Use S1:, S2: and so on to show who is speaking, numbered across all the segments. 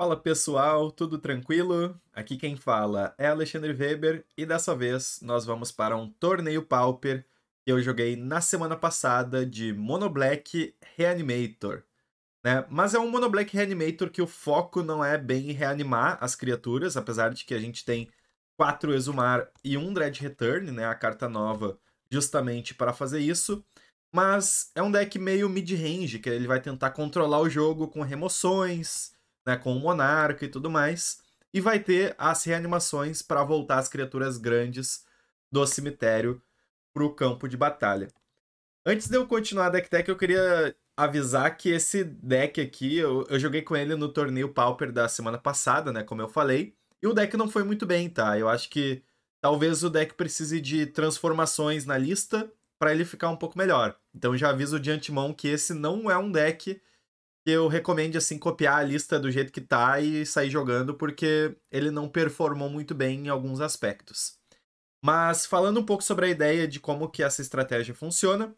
S1: Fala pessoal, tudo tranquilo? Aqui quem fala é Alexandre Weber e dessa vez nós vamos para um torneio Pauper que eu joguei na semana passada de Mono Black Reanimator. Né? Mas é um Mono Black Reanimator que o foco não é bem reanimar as criaturas, apesar de que a gente tem quatro Exumar e um Dread Return, né? a carta nova justamente para fazer isso. Mas é um deck meio mid-range, que ele vai tentar controlar o jogo com remoções né, com o monarca e tudo mais. E vai ter as reanimações para voltar as criaturas grandes do cemitério para o campo de batalha. Antes de eu continuar a deck tech, eu queria avisar que esse deck aqui, eu, eu, joguei com ele no torneio Pauper da semana passada, né? Como eu falei. E o deck não foi muito bem, tá? Eu acho que talvez o deck precise de transformações na lista para ele ficar um pouco melhor. Então já aviso de antemão que esse não é um deck eu recomendo, assim, copiar a lista do jeito que tá e sair jogando, porque ele não performou muito bem em alguns aspectos. Mas falando um pouco sobre a ideia de como que essa estratégia funciona,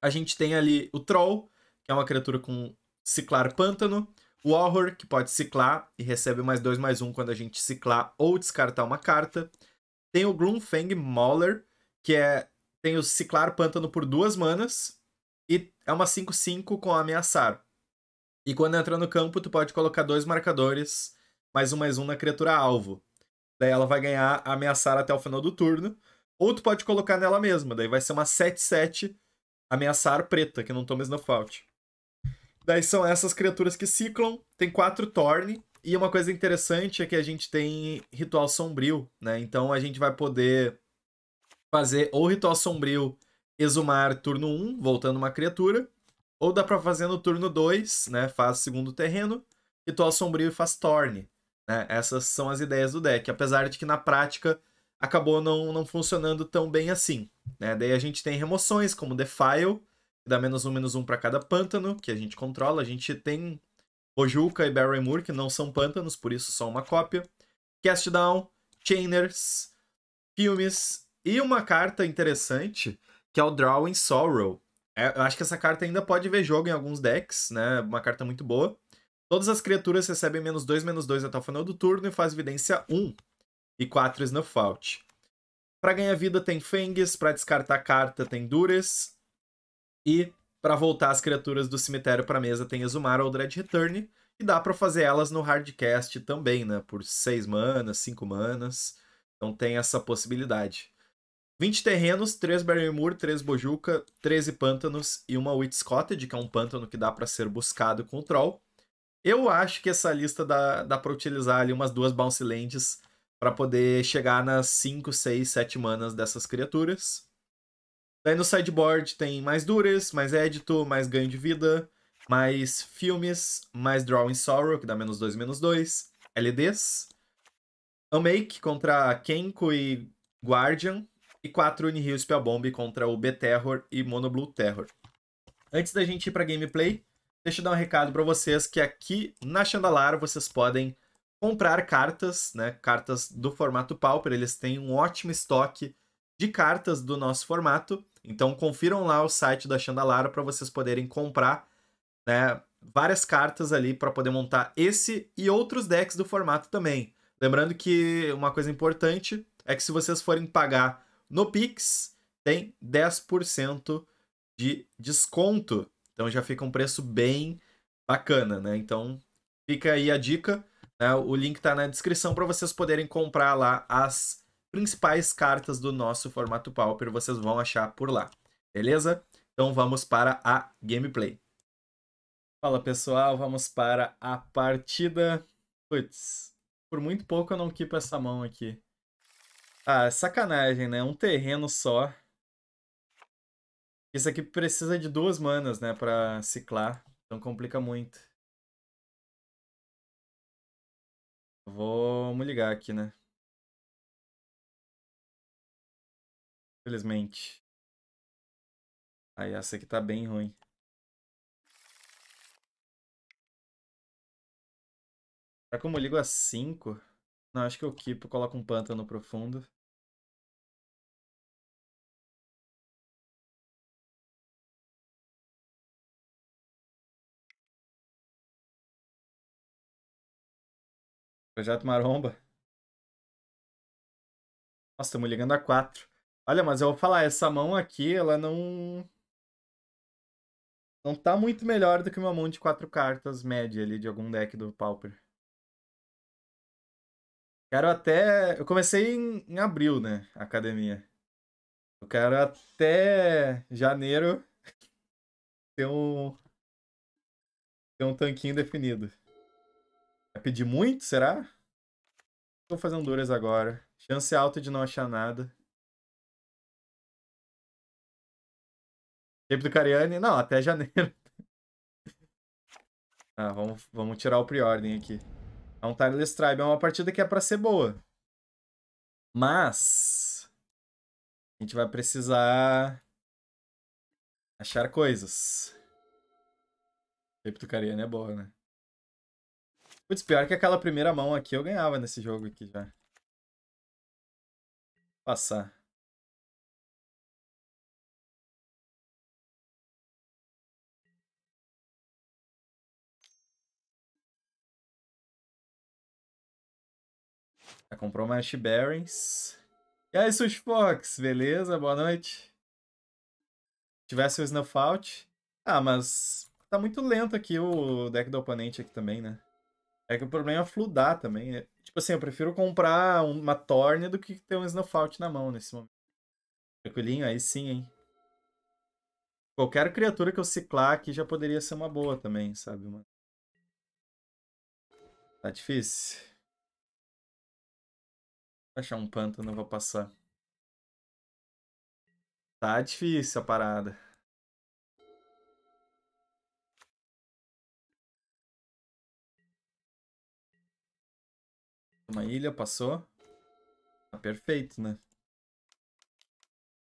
S1: a gente tem ali o Troll, que é uma criatura com ciclar pântano, o Horror, que pode ciclar e recebe mais dois mais um quando a gente ciclar ou descartar uma carta. Tem o Gloomfang Mauler, que é tem o ciclar pântano por duas manas e é uma 5/5 com ameaçar. E quando entra no campo, tu pode colocar dois marcadores, mais um mais um na criatura alvo. Daí ela vai ganhar ameaçar até o final do turno. Ou tu pode colocar nela mesma, daí vai ser uma 7-7 ameaçar preta, que não toma Snuffout. Daí são essas criaturas que ciclam, tem quatro Torne, e uma coisa interessante é que a gente tem Ritual Sombrio, né? Então a gente vai poder fazer ou Ritual Sombrio exumar turno 1, voltando uma criatura, ou dá pra fazer no turno 2, né? Faz segundo terreno, ritual sombrio e faz torne. Né? Essas são as ideias do deck, apesar de que na prática acabou não, não funcionando tão bem assim. Né? Daí a gente tem remoções como Defile, que dá menos um, menos um para cada pântano que a gente controla. A gente tem Ojuka e barry Barrymore, que não são pântanos, por isso só uma cópia. Cast Down, Chainers, Filmes e uma carta interessante, que é o Drawing Sorrow, é, eu acho que essa carta ainda pode ver jogo em alguns decks, né? Uma carta muito boa. Todas as criaturas recebem menos 2, menos 2 até o final do turno e faz evidência 1 e 4 Snuff Out. Pra ganhar vida tem Fengs, pra descartar carta tem Dures. E para voltar as criaturas do cemitério pra mesa tem Exumar ou Dread Return. E dá para fazer elas no hardcast também, né? Por 6 manas, 5 manas. Então tem essa possibilidade. 20 terrenos, 3 Barrymore, 3 Bojuca, 13 pântanos e uma Witch Cottage, que é um pântano que dá para ser buscado com o Troll. Eu acho que essa lista dá, dá para utilizar ali umas duas Bounce Lands para poder chegar nas 5, 6, 7 manas dessas criaturas. Daí no sideboard tem mais Dures, mais Édito, mais ganho de vida, mais filmes, mais Drawing Sorrow, que dá menos 2, menos 2, LDs. Unmake contra Kenko e Guardian, e 4 Nihil Spellbomb contra o B-Terror e Monoblue Terror. Antes da gente ir para gameplay, deixa eu dar um recado para vocês que aqui na Chandalar vocês podem comprar cartas, né, cartas do formato Pauper, eles têm um ótimo estoque de cartas do nosso formato. Então confiram lá o site da Chandalara para vocês poderem comprar né, várias cartas ali para poder montar esse e outros decks do formato também. Lembrando que uma coisa importante é que se vocês forem pagar no Pix tem 10% de desconto. Então já fica um preço bem bacana, né? Então fica aí a dica. Né? O link está na descrição para vocês poderem comprar lá as principais cartas do nosso formato Pauper. Vocês vão achar por lá, beleza? Então vamos para a gameplay. Fala pessoal, vamos para a partida. Putz, por muito pouco eu não quipo essa mão aqui. Ah, sacanagem, né? Um terreno só. Isso aqui precisa
S2: de duas manas, né? Pra ciclar. Então complica muito. Vou me ligar aqui, né? Felizmente. Aí essa aqui tá bem ruim. Será como eu ligo a 5? Não, acho que eu keep, coloco um pântano profundo. Projeto Maromba. Nossa, estamos ligando a quatro. Olha, mas eu vou falar, essa mão aqui, ela não...
S1: Não tá muito melhor do que uma mão de quatro cartas média ali de algum deck do Pauper. Quero até. Eu comecei em, em abril, né? A academia. Eu quero até janeiro ter um. ter um tanquinho definido.
S2: Vai pedir muito, será? Estou fazendo Duras agora. Chance alta de não achar nada. Tempo do Cariani. Não, até janeiro. ah, vamos, vamos tirar o pre-ordem
S1: aqui. É um Tireless Tribe, é uma partida que é para ser boa. Mas a gente vai precisar achar coisas. Leptucariana é boa, né?
S2: Putz, pior que aquela primeira mão aqui eu ganhava nesse jogo aqui já. Passar. Já comprou mais bearings?
S1: E aí, seus beleza? Boa noite. Tivesse o Snuff Out. Ah, mas tá muito lento aqui o deck do oponente aqui também, né? É que o problema é fludar também. Né? Tipo assim, eu prefiro comprar uma Torne do que ter um Snuff Out na mão nesse momento. Tranquilinho? Aí sim, hein? Qualquer criatura que eu ciclar aqui já poderia ser uma boa também, sabe, mano? Tá difícil achar um pântano, vou
S2: passar. Tá difícil a parada. Uma ilha, passou. Tá perfeito, né?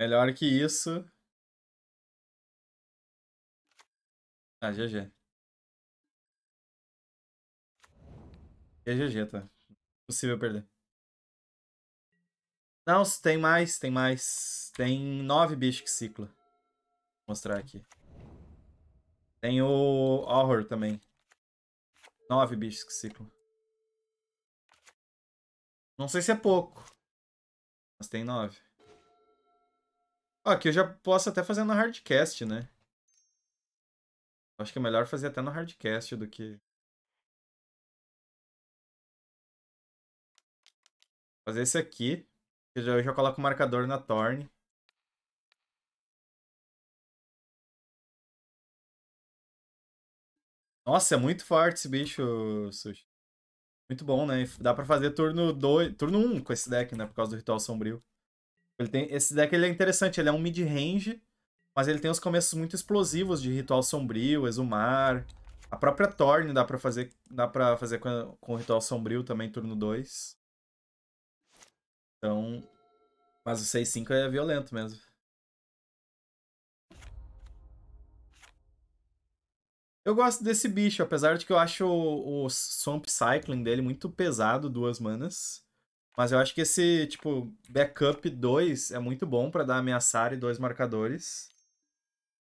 S2: Melhor que isso. Ah, GG. É GG, tá. tá. Possível perder.
S1: Não, tem mais, tem mais. Tem nove bichos que cicla. Vou mostrar aqui. Tem o Horror também. Nove bichos que ciclam.
S2: Não sei se é pouco.
S1: Mas tem nove. Ó, aqui eu já posso até fazer no hardcast, né?
S2: Acho que é melhor fazer até no hardcast do que... Fazer esse aqui. Eu já coloco o marcador na Torn. Nossa, é muito forte esse bicho,
S1: Sushi. Muito bom, né? Dá pra fazer turno 2, turno 1 um com esse deck, né? Por causa do Ritual Sombrio. Ele tem, esse deck ele é interessante, ele é um mid-range, mas ele tem os começos muito explosivos de Ritual Sombrio, Exumar. A própria Thorn dá pra fazer, dá pra fazer com, com Ritual Sombrio também, turno 2. Então. Mas o 6-5 é violento mesmo. Eu gosto desse bicho, apesar de que eu acho o, o Swamp Cycling dele muito pesado, duas manas. Mas eu acho que esse, tipo, backup 2 é muito bom para dar ameaçar e dois marcadores.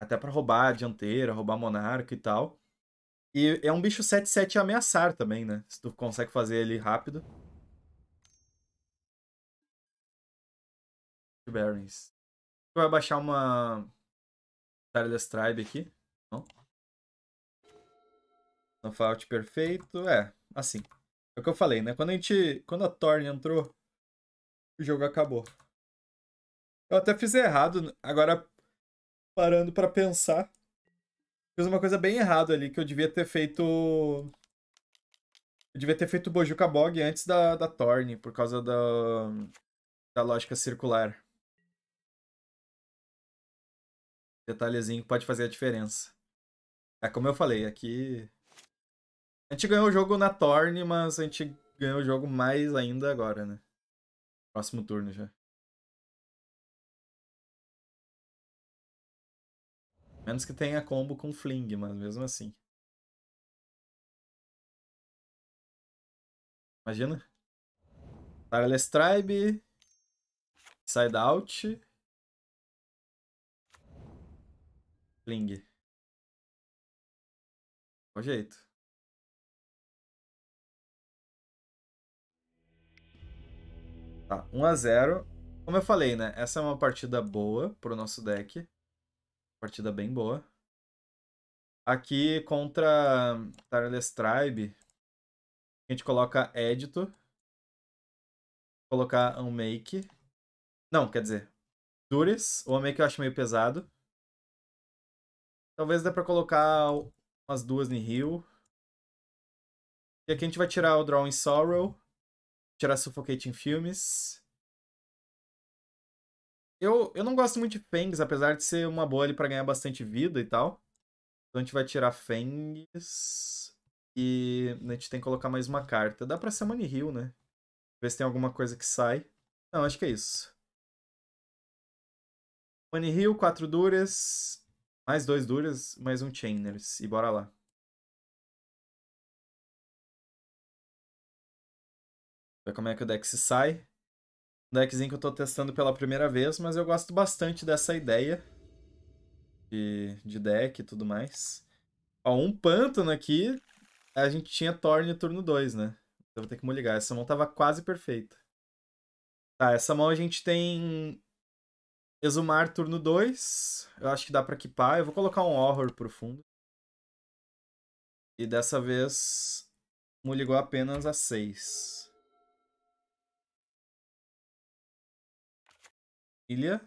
S1: Até para roubar a dianteira, roubar monarca e tal. E é um bicho 7-7 ameaçar também, né? Se tu consegue fazer ele rápido. Barons. Tu vai baixar uma. Tireless Tribe aqui. Não. Nofault perfeito. É, assim. É o que eu falei, né? Quando a gente. Quando a entrou, o jogo acabou. Eu até fiz errado. Agora, parando para pensar. Fiz uma coisa bem errada ali, que eu devia ter feito. Eu devia ter feito Bojuka Bog antes da, da Thorn, por causa da, da lógica circular. detalhezinho que pode fazer a diferença. É como eu falei, aqui. A gente ganhou o jogo na
S2: Torne, mas a gente ganhou o jogo mais ainda agora, né? Próximo turno já. Menos que tenha combo com Fling, mas mesmo assim. Imagina. Tireless Tribe. Side Out. Ling. O jeito. Tá, 1 a 0.
S1: Como eu falei, né? Essa é uma partida boa pro nosso deck. Partida bem boa. Aqui contra Tireless Tribe, a gente coloca Edito. Colocar Unmake. Não, quer dizer, Dures. O Unmake eu acho meio pesado. Talvez dê pra colocar umas duas em Rio. E aqui a gente vai tirar o Drawing Sorrow. Tirar Suffocating Filmes. Eu, eu não gosto muito de Fangs, apesar de ser uma boa ali pra ganhar bastante vida e tal. Então a gente vai tirar Fangs. E a gente tem que colocar mais uma carta. Dá pra ser Money Hill, né? Ver se tem alguma coisa que sai. Não, acho que é isso.
S2: Money Hill, quatro duras. Mais dois duras, mais um chainers. E bora lá. Ver como é que o deck se sai. Um deckzinho que eu tô
S1: testando pela primeira vez, mas eu gosto bastante dessa ideia de, de deck e tudo mais. Ó, um pântano aqui, a gente tinha Thorn turno 2, né? Eu vou ter que me ligar. Essa mão tava quase perfeita. Tá, essa mão a gente tem Exumar turno 2. Eu acho que dá pra equipar. Eu vou colocar um horror fundo. E dessa vez me ligou apenas a 6. Ilha.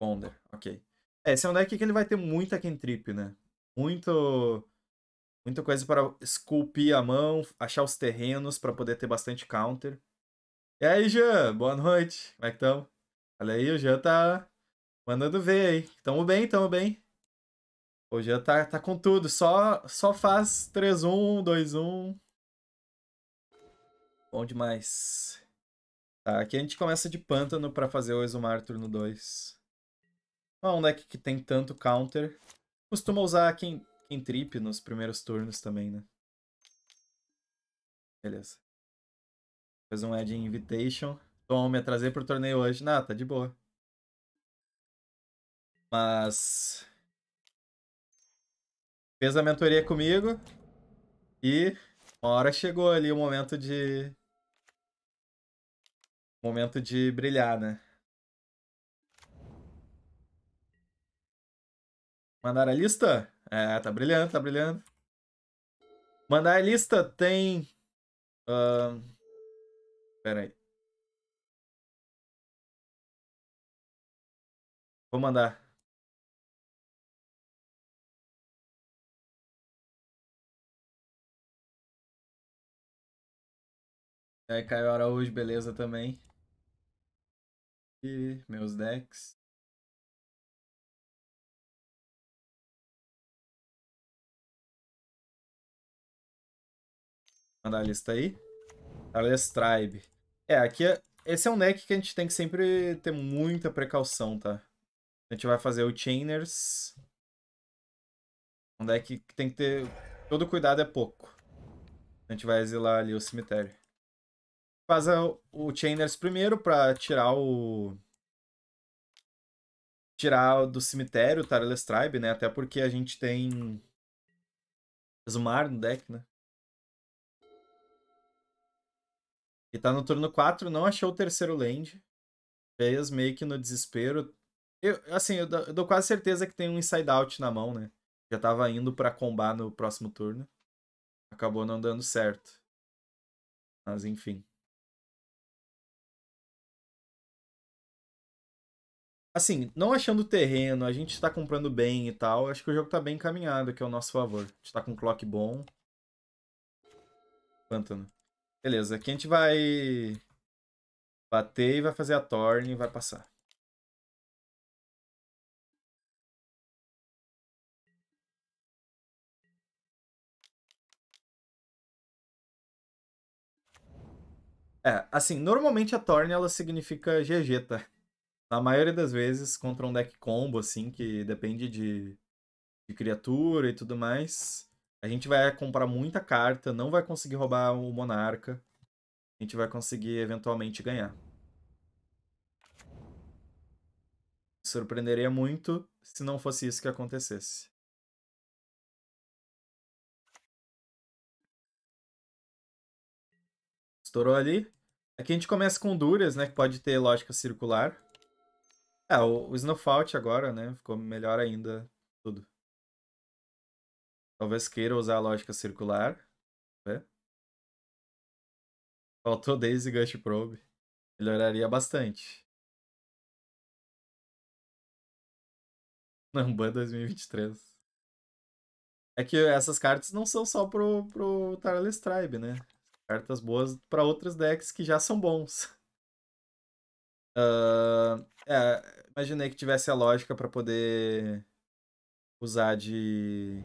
S1: Ponder, ok. É, esse é um deck que ele vai ter muita Kentrip, né? Muito. Muita coisa para esculpir a mão, achar os terrenos para poder ter bastante counter. E aí, Jean? Boa noite. Como é que estamos? Olha aí, o Jean tá mandando ver aí. Tamo bem, tamo bem. O Jean tá, tá com tudo. Só, só faz 3-1, 2-1. Bom demais. Tá, aqui a gente começa de pântano pra fazer o Exumar turno 2. Não é um deck que tem tanto counter. Costuma usar quem, quem trip nos primeiros turnos também, né? Beleza. Fez um Edge Invitation. Então, me atrasei pro torneio hoje. Não, tá de boa. Mas. Fez a mentoria comigo. E uma hora chegou ali o momento de. Momento de brilhar, né? Mandar a lista? É, tá brilhando, tá brilhando. Mandar a lista
S2: tem. Uh... Pera aí. Vou mandar. E aí, Caio Araújo, beleza também. E meus decks. Mandar a lista aí. Aliás, Tribe. É, aqui é... esse é um deck que a
S1: gente tem que sempre ter muita precaução, tá? A gente vai fazer o Chainers. Um deck é que tem que ter... Todo cuidado é pouco. A gente vai exilar ali o cemitério. Faz o Chainers primeiro pra tirar o... Tirar do cemitério o Tireless Tribe, né? Até porque a gente tem... Zumar no deck, né? E tá no turno 4, não achou o terceiro land. Fez meio que no desespero, eu, assim, eu dou, eu dou quase certeza que tem um inside out na mão, né? Já tava indo para combar no próximo turno. Acabou não dando
S2: certo. Mas enfim. Assim, não achando terreno, a gente tá comprando bem
S1: e tal. Acho que o jogo tá bem encaminhado, que é o nosso favor. A gente tá com um clock bom.
S2: Pântano. Beleza, aqui a gente vai bater e vai fazer a torne e vai passar. É, assim, normalmente a Thorn ela significa
S1: GG, tá? Na maioria das vezes, contra um deck combo, assim, que depende de, de criatura e tudo mais. A gente vai comprar muita carta, não vai conseguir roubar o Monarca. A gente vai conseguir eventualmente ganhar. Surpreenderia muito se não fosse isso que
S2: acontecesse. Estourou ali. Aqui a gente começa com duras, né? Que pode ter
S1: lógica circular. é o, o Snowfault agora, né? Ficou melhor ainda
S2: tudo. Talvez queira usar a lógica circular. Né? Faltou Daisy Gush Probe. Melhoraria bastante. Namban 2023. É que essas cartas não são só pro, pro Tarlis
S1: né? cartas boas para outros decks que já são bons. Uh, é, imaginei que tivesse a lógica para poder usar de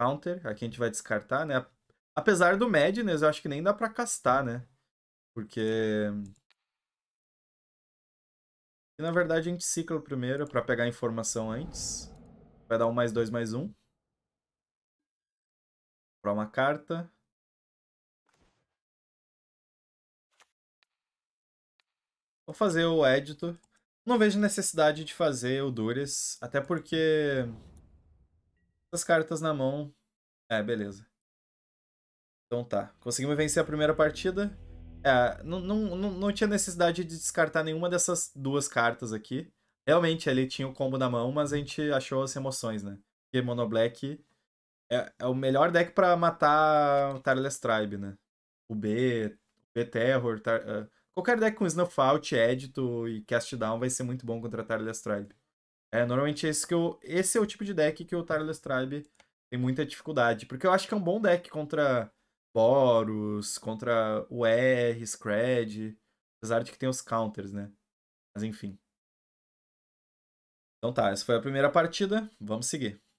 S1: counter. Aqui a gente vai descartar, né? Apesar do Madness, eu acho que nem dá para castar, né? Porque... E, na verdade a gente cicla primeiro para pegar a informação antes.
S2: Vai dar um mais dois mais um. para uma carta.
S1: Vou fazer o Edito. Não vejo necessidade de fazer o Dures, até porque as cartas na mão... É, beleza. Então tá, conseguimos vencer a primeira partida. É, não, não, não, não tinha necessidade de descartar nenhuma dessas duas cartas aqui. Realmente, ele tinha o combo na mão, mas a gente achou as emoções, né? Porque Mono Black é, é o melhor deck para matar o Tireless Tribe, né? O B, o B Terror, tar, uh, Qualquer deck com Snuffout, Edito e Cast Down vai ser muito bom contra Tireless Tribe. É, normalmente esse, é que eu, esse é o tipo de deck que o Tireless Tribe tem muita dificuldade. Porque eu acho que é um bom deck contra Boros, contra Ur, Scred. Apesar de que tem
S2: os counters, né? Mas enfim. Então tá, essa foi a primeira partida. Vamos seguir.